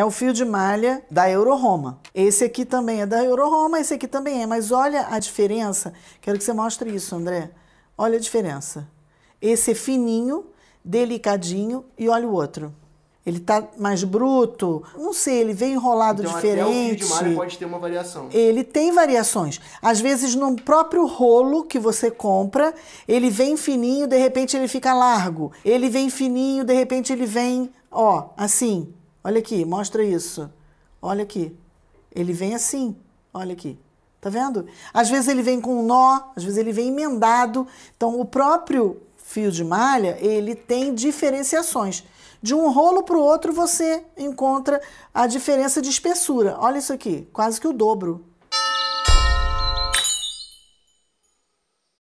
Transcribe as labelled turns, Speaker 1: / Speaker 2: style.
Speaker 1: é o fio de malha da Euroroma. Esse aqui também é da Euroroma, esse aqui também é, mas olha a diferença. Quero que você mostre isso, André. Olha a diferença. Esse é fininho, delicadinho e olha o outro. Ele tá mais bruto, não sei, ele vem enrolado então, diferente. Então o fio de malha pode ter uma variação. Ele tem variações. Às vezes, no próprio rolo que você compra, ele vem fininho, de repente ele fica largo. Ele vem fininho, de repente ele vem, ó, assim. Olha aqui, mostra isso. Olha aqui. Ele vem assim. Olha aqui. Tá vendo? Às vezes ele vem com um nó, às vezes ele vem emendado. Então, o próprio fio de malha, ele tem diferenciações. De um rolo para o outro, você encontra a diferença de espessura. Olha isso aqui, quase que o dobro.